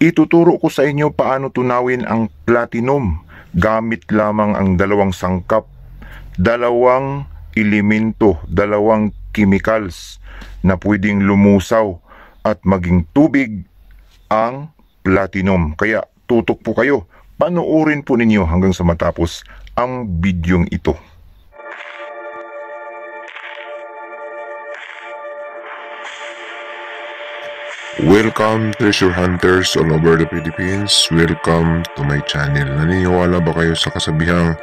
Ituturo ko sa inyo paano tunawin ang platinum gamit lamang ang dalawang sangkap, dalawang elemento, dalawang chemicals na pwedeng lumusaw at maging tubig ang platinum. Kaya tutok po kayo. Panoorin po ninyo hanggang sa matapos ang bidyong ito. Welcome treasure hunters all over the Philippines. Welcome to my channel. Naniniwala ba kayo sa kasabihang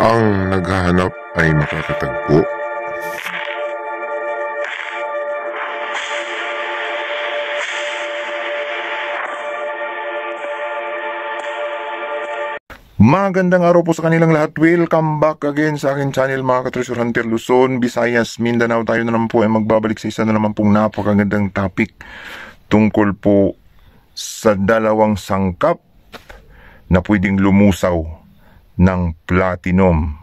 ang naghahanap ay makakatagpo? Magandang araw po sa kanilang lahat. Welcome back again sa akin channel mga ka-Treasure Hunter Luzon, Visayas, Mindanao. Tayo na naman po ay magbabalik sa isa na naman pong napakagandang topic tungkol po sa dalawang sangkap na pwedeng lumusaw ng platinum.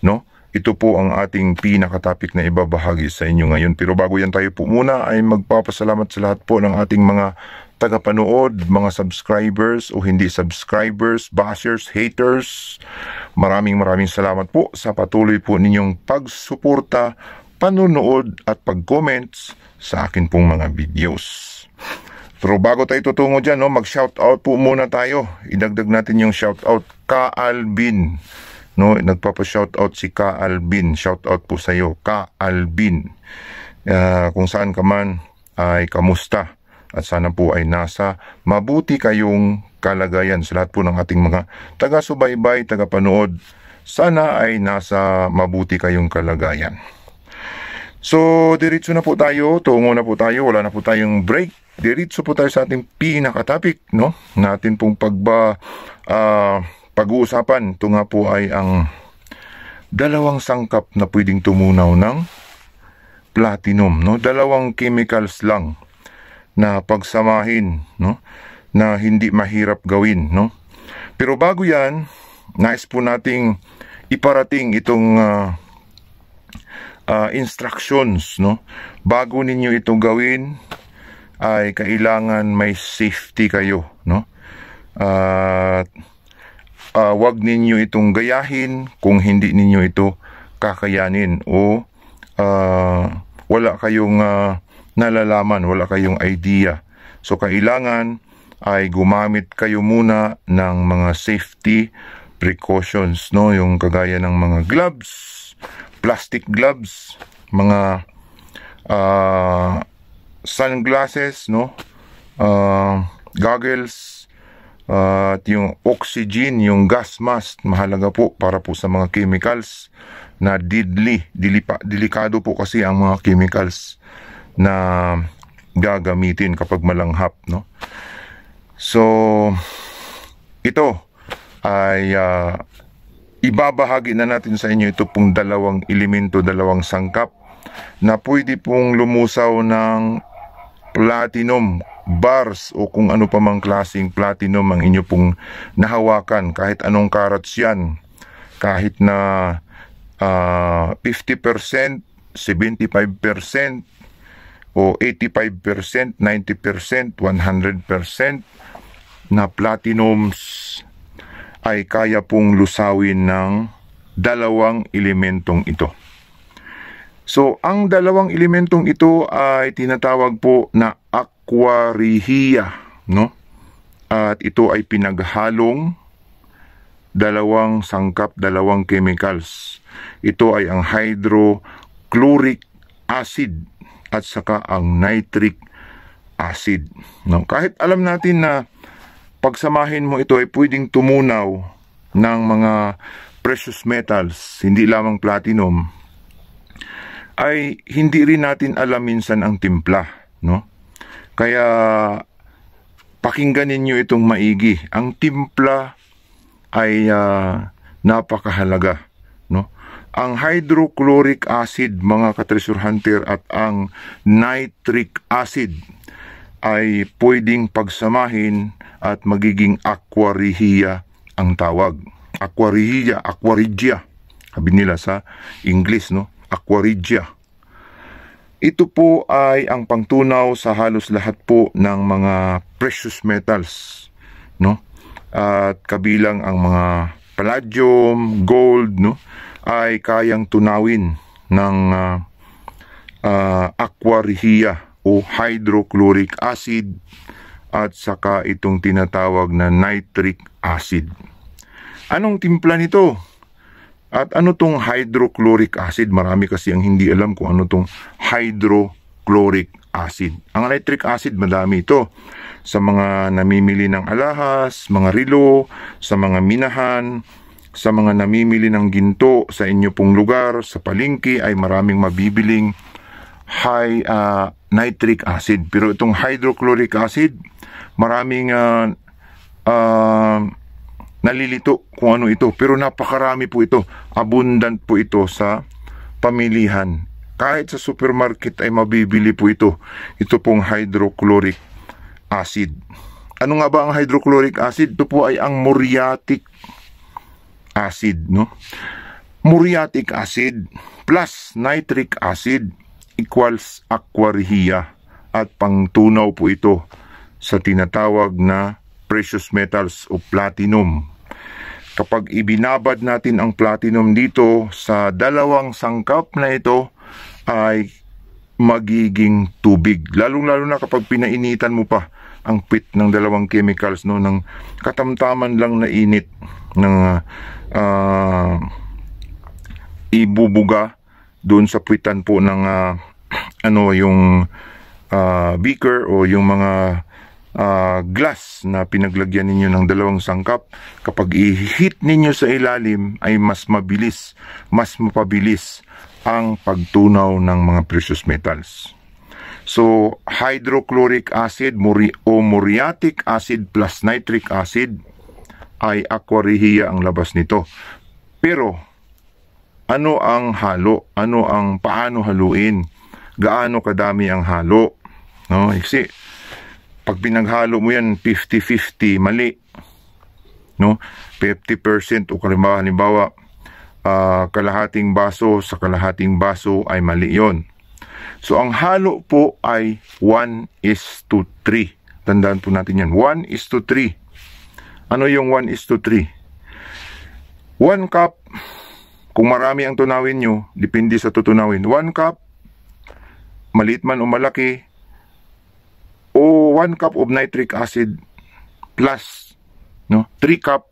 No? Ito po ang ating pinakatapik na ibabahagi sa inyo ngayon. Pero bago yan tayo po muna ay magpapasalamat sa lahat po ng ating mga tagapanood, mga subscribers o hindi subscribers, bashers, haters. Maraming maraming salamat po sa patuloy po ninyong pagsuporta, panunood at pag-comments sa akin pong mga videos. Pero bago tayo tutungo dyan, no, mag-shoutout po muna tayo. Idagdag natin yung shoutout. Ka Albin. No, nagpapa-shoutout si Ka Alvin. Shoutout po sa iyo, Ka Albin. Uh, ah, kung saan ka man ay kamusta. At sana po ay nasa mabuti kayong kalagayan sa lahat po ng ating mga taga-subaybay, taga-panood. Sana ay nasa mabuti kayong kalagayan. So, diretso na po tayo, tungo na po tayo, wala na po tayong break diretso po tayo sa ating pinaka-topic, no? Natin pong pagba, uh, pag-uusapan. Ito nga po ay ang dalawang sangkap na pwedeng tumunaw ng platinum, no? Dalawang chemicals lang na pagsamahin, no? Na hindi mahirap gawin, no? Pero bago yan, nais po nating iparating itong uh, uh, instructions, no? Bago ninyo ito gawin, ay kailangan may safety kayo, no? At uh, uh, wag ninyo itong gayahin kung hindi ninyo ito kakayanin o uh, wala kayong uh, nalalaman, wala kayong idea. So kailangan ay gumamit kayo muna ng mga safety precautions, no? Yung kagaya ng mga gloves, plastic gloves, mga uh, sunglasses, no? Uh, goggles, uh, at yung oxygen, yung gas mask, mahalaga po para po sa mga chemicals na deadly, dilipa, delikado po kasi ang mga chemicals na gagamitin kapag malanghap, no? So, ito ay uh, ibabahagi na natin sa inyo ito pong dalawang elemento, dalawang sangkap na pwede pong lumusaw ng platinum bars o kung ano pa mang klaseng platinum ang inyo pong nahawakan kahit anong carrots yan kahit na uh, 50% 75% o 85% 90% 100% na platinums ay kaya pong lusawin ng dalawang elementong ito So, ang dalawang elementong ito ay tinatawag po na aquarihiya, no? At ito ay pinaghalong dalawang sangkap, dalawang chemicals. Ito ay ang hydrochloric acid at saka ang nitric acid. No? Kahit alam natin na pagsamahin mo ito ay pwedeng tumunaw ng mga precious metals, hindi lamang platinum, ay hindi rin natin alam minsan ang timpla, no? Kaya pakinggan ninyo itong maigi. Ang timpla ay uh, napakahalaga, no? Ang hydrochloric acid mga ka-treasure hunter at ang nitric acid ay pwedeng pagsamahin at magiging aquarihiya ang tawag. Aquarihiya, aquarigia, sabi nila sa English, no? Aqua Regia. Ito po ay ang pangtunaw sa halos lahat po ng mga precious metals, no? At kabilang ang mga palladium, gold, no? Ay kayang tunawin ng uh, ah, uh, ah, aquaridia o hydrochloric acid at saka itong tinatawag na nitric acid. Anong timpla nito? At ano tong hydrochloric acid? Marami kasi ang hindi alam kung ano tong hydrochloric acid. Ang nitric acid, madami ito. Sa mga namimili ng alahas, mga rilo, sa mga minahan, sa mga namimili ng ginto sa inyo pong lugar, sa palingki, ay maraming mabibiling high uh, nitric acid. Pero itong hydrochloric acid, maraming uh, uh, nalilito kung ano ito. Pero napakarami po ito. Abundant po ito sa pamilihan. Kahit sa supermarket ay mabibili po ito. Ito pong hydrochloric acid. Ano nga ba ang hydrochloric acid? Ito po ay ang muriatic acid. No? Muriatic acid plus nitric acid equals aquarhia at pangtunaw po ito sa tinatawag na precious metals o platinum kapag ibinabad natin ang platinum dito sa dalawang sangkap na ito ay magiging tubig. Lalong-lalo na kapag pinainitan mo pa ang pit ng dalawang chemicals no ng katamtaman lang na init ng uh, ibubuga doon sa pitan po ng uh, ano yung uh, beaker o yung mga uh, glass na pinaglagyan ninyo ng dalawang sangkap, kapag i-heat ninyo sa ilalim ay mas mabilis, mas mapabilis ang pagtunaw ng mga precious metals. So, hydrochloric acid muri o muriatic acid plus nitric acid ay aquarehia ang labas nito. Pero, ano ang halo? Ano ang paano haluin? Gaano kadami ang halo? No, kasi pag pinaghalo mo yan 50-50 mali no 50% o kalimbawa halimbawa uh, kalahating baso sa kalahating baso ay mali yon so ang halo po ay 1 is to 3 tandaan po natin yan 1 is to 3 ano yung 1 is to 3 1 cup kung marami ang tunawin nyo, depende sa tutunawin. 1 cup, maliit man o malaki, o 1 cup of nitric acid plus no 3 cup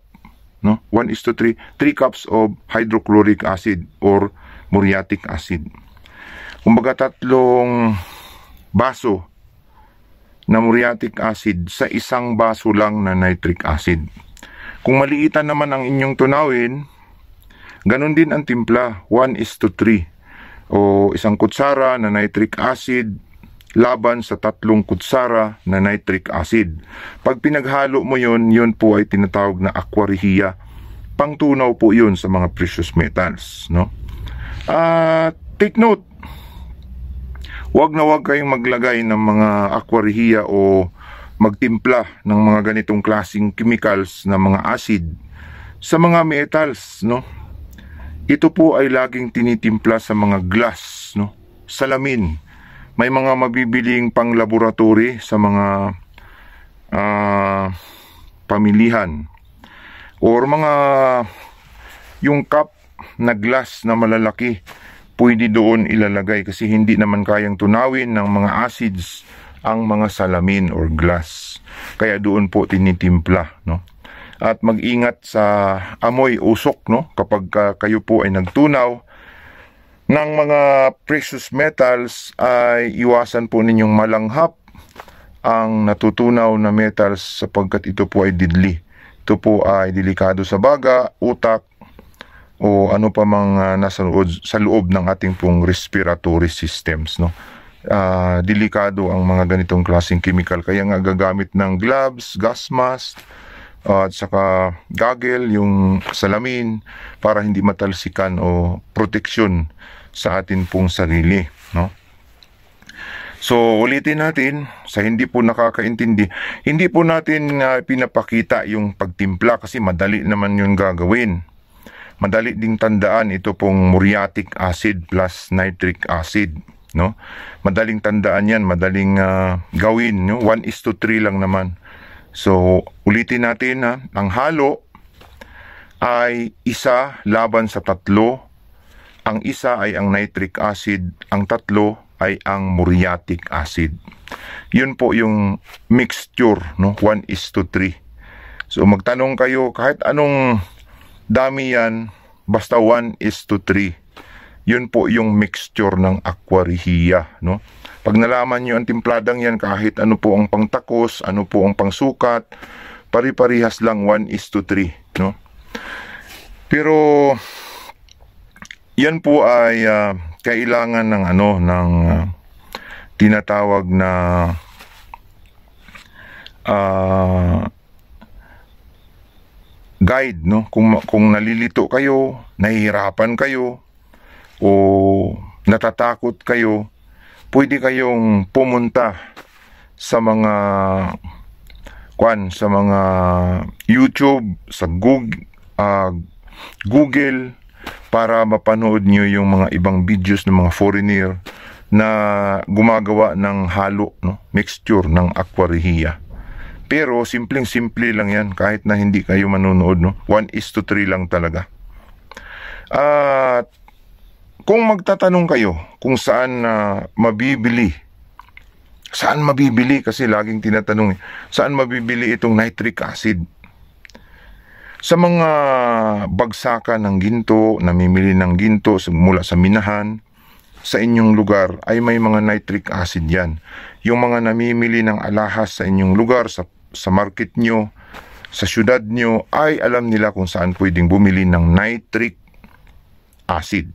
no 1 is to 3 3 cups of hydrochloric acid or muriatic acid kumbaga tatlong baso na muriatic acid sa isang baso lang na nitric acid kung maliitan naman ang inyong tunawin ganun din ang timpla 1 is to 3 o isang kutsara na nitric acid laban sa tatlong kutsara na nitric acid. Pag pinaghalo mo yon, yon po ay tinatawag na aquarihiya. Pangtunaw po yon sa mga precious metals. No? Uh, take note, huwag na wag kayong maglagay ng mga aquarihiya o magtimpla ng mga ganitong klasing chemicals na mga acid sa mga metals. No? Ito po ay laging tinitimpla sa mga glass, no? salamin, may mga mabibiling pang laboratory sa mga uh, pamilihan or mga yung cup na glass na malalaki pwede doon ilalagay kasi hindi naman kayang tunawin ng mga acids ang mga salamin or glass. Kaya doon po tinitimpla, no? At mag-ingat sa amoy usok, no? Kapag uh, kayo po ay nagtunaw, ng mga precious metals ay iwasan po ninyong malanghap ang natutunaw na metals sapagkat ito po ay didli. Ito po ay delikado sa baga, utak, o ano pa mga ah, nasa loob, sa loob ng ating pong respiratory systems. No? Uh, delikado ang mga ganitong klaseng chemical. Kaya nga gagamit ng gloves, gas mask, uh, at saka goggle, yung salamin, para hindi matalsikan o proteksyon sa atin pong sarili, no? So, ulitin natin, sa hindi po nakakaintindi, hindi po natin uh, pinapakita yung pagtimpla kasi madali naman yun gagawin. Madali ding tandaan ito pong muriatic acid plus nitric acid. No? Madaling tandaan yan, madaling uh, gawin. No? 1 is to 3 lang naman. So, ulitin natin ha, ang halo ay isa laban sa tatlo ang isa ay ang nitric acid, ang tatlo ay ang muriatic acid. Yun po yung mixture, no? 1 is to 3. So magtanong kayo, kahit anong dami yan, basta 1 is to 3. Yun po yung mixture ng aquarihiya, no? Pag nalaman nyo ang timpladang yan, kahit ano po ang pangtakos, ano po ang pangsukat, pari-parihas lang 1 is to 3, no? Pero yan po ay uh, kailangan ng ano ng uh, tinatawag na uh, guide no kung kung nalilito kayo, nahihirapan kayo o natatakot kayo, pwede kayong pumunta sa mga kwan sa mga YouTube, sa Google, uh, Google para mapanood nyo yung mga ibang videos ng mga foreigner na gumagawa ng halo, no? mixture ng aquarihiya. Pero simpleng-simple lang yan kahit na hindi kayo manonood. No? 1 is to 3 lang talaga. At kung magtatanong kayo kung saan na uh, mabibili, saan mabibili kasi laging tinatanong, eh, saan mabibili itong nitric acid? Sa mga bagsakan ng ginto, namimili ng ginto mula sa minahan, sa inyong lugar ay may mga nitric acid yan. Yung mga namimili ng alahas sa inyong lugar, sa, sa market nyo, sa syudad nyo, ay alam nila kung saan pwedeng bumili ng nitric acid.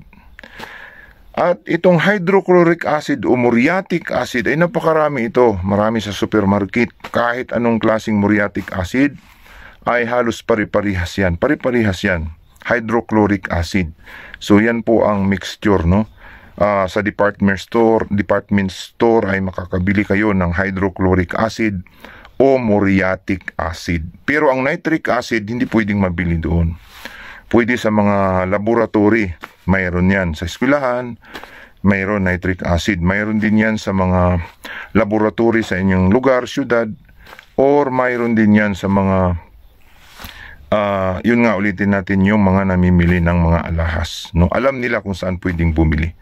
At itong hydrochloric acid o muriatic acid ay napakarami ito. Marami sa supermarket. Kahit anong klaseng muriatic acid, ay halos pare-parehas yan. Pare-parehas yan. Hydrochloric acid. So yan po ang mixture no. Uh, sa department store, department store ay makakabili kayo ng hydrochloric acid o muriatic acid. Pero ang nitric acid hindi pwedeng mabili doon. Pwede sa mga laboratory, mayroon 'yan sa eskwelahan, mayroon nitric acid, mayroon din 'yan sa mga laboratory sa inyong lugar, syudad, or mayroon din 'yan sa mga uh, yun nga ulitin natin yung mga namimili ng mga alahas. No? Alam nila kung saan pwedeng bumili.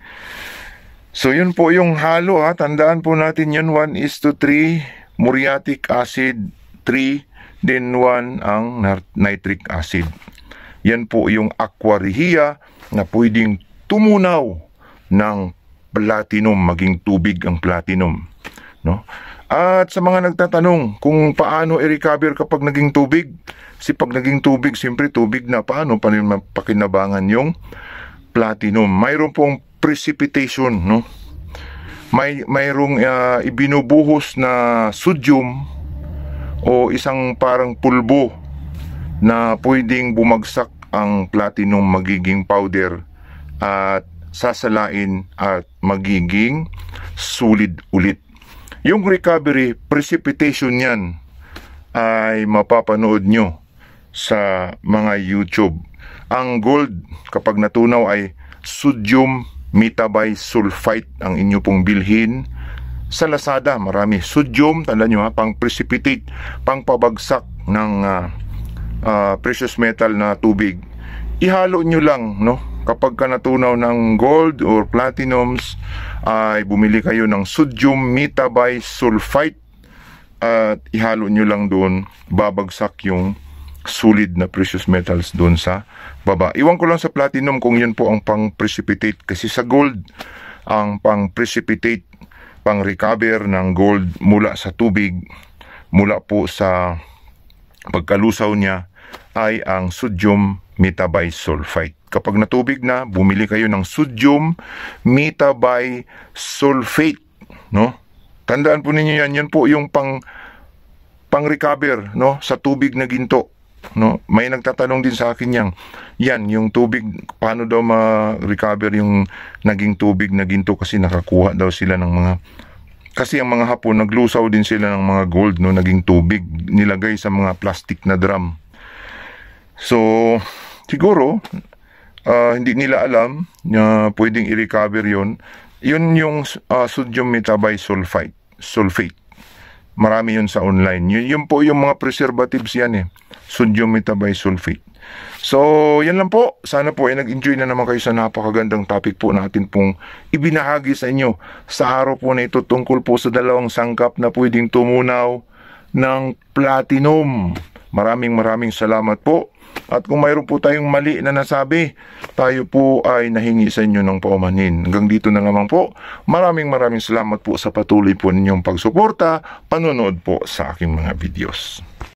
So yun po yung halo ha. Tandaan po natin yun 1 is to 3 muriatic acid 3 then 1 ang nitric acid. Yan po yung aquarihia na pwedeng tumunaw ng platinum maging tubig ang platinum no at sa mga nagtatanong kung paano i-recover kapag naging tubig, si pag naging tubig, siyempre tubig na, paano pa rin mapakinabangan yung platinum? Mayroon pong precipitation, no? May, mayroong uh, ibinubuhos na sodium o isang parang pulbo na pwedeng bumagsak ang platinum magiging powder at sasalain at magiging solid ulit. Yung recovery, precipitation yan ay mapapanood nyo sa mga YouTube. Ang gold kapag natunaw ay sodium metabisulfite ang inyo pong bilhin. Sa Lazada, marami sodium, tanda nyo ha, pang precipitate, pang pabagsak ng uh, uh, precious metal na tubig. Ihalo nyo lang, no? kapag ka natunaw ng gold or platinums ay bumili kayo ng sodium metabisulfite at ihalo nyo lang doon babagsak yung solid na precious metals doon sa baba. Iwan ko lang sa platinum kung yun po ang pang-precipitate kasi sa gold ang pang-precipitate pang-recover ng gold mula sa tubig mula po sa pagkalusaw niya ay ang sodium metabisulfite kapag natubig na, bumili kayo ng sodium metabisulfate, no? Tandaan po ninyo yan, 'yun po yung pang pang-recover, no, sa tubig na ginto, no. May nagtatanong din sa akin yang, yan yung tubig paano daw ma-recover yung naging tubig na ginto kasi nakakuha daw sila ng mga kasi ang mga Hapon naglusaw din sila ng mga gold no naging tubig nilagay sa mga plastic na drum. So siguro uh, hindi nila alam na pwedeng i-recover yon yun yung uh, ah, sodium metabisulfite sulfate marami yun sa online yun, yun po yung mga preservatives yan eh sodium metabisulfate so yan lang po sana po ay eh, nag-enjoy na naman kayo sa napakagandang topic po natin pong ibinahagi sa inyo sa araw po na ito tungkol po sa dalawang sangkap na pwedeng tumunaw ng platinum maraming maraming salamat po at kung mayroon po tayong mali na nasabi, tayo po ay nahingi sa inyo ng paumanin. Hanggang dito na lamang po. Maraming maraming salamat po sa patuloy po ninyong pagsuporta, panonood po sa aking mga videos.